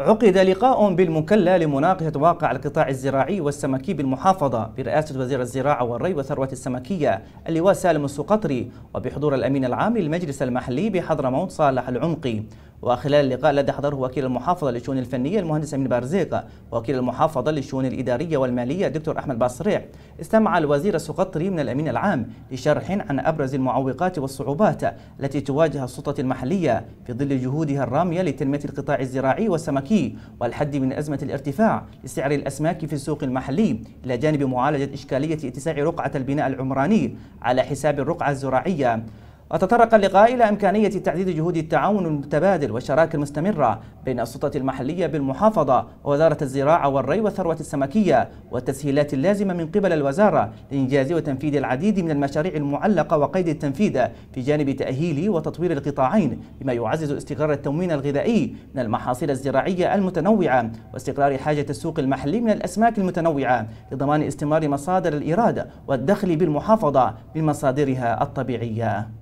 عقد لقاء بالمكلة لمناقشة واقع القطاع الزراعي والسمكي بالمحافظة برئاسة وزير الزراعة والري والثروة السمكية اللواء سالم السقطري وبحضور الأمين العام للمجلس المحلي بحضرموت صالح العمقي وخلال اللقاء الذي حضره وكيل المحافظة للشؤون الفنية المهندس أمين بارزيقة وكيل المحافظة للشؤون الإدارية والمالية الدكتور أحمد باصريع استمع الوزير السقطري من الأمين العام لشرح عن أبرز المعوقات والصعوبات التي تواجه السلطة المحلية في ظل جهودها الرامية لتنمية القطاع الزراعي والسمكي والحد من أزمة الارتفاع لسعر الأسماك في السوق المحلي إلى جانب معالجة إشكالية اتساع رقعة البناء العمراني على حساب الرقعة الزراعية وتطرق اللقاء إلى إمكانية تعزيز جهود التعاون المتبادل والشراكة المستمرة بين السلطة المحلية بالمحافظة ووزارة الزراعة والري والثروة السمكية والتسهيلات اللازمة من قبل الوزارة لإنجاز وتنفيذ العديد من المشاريع المعلقة وقيد التنفيذ في جانب تأهيل وتطوير القطاعين بما يعزز استقرار التموين الغذائي من المحاصيل الزراعية المتنوعة واستقرار حاجة السوق المحلي من الأسماك المتنوعة لضمان استمرار مصادر الإيراد والدخل بالمحافظة من مصادرها الطبيعية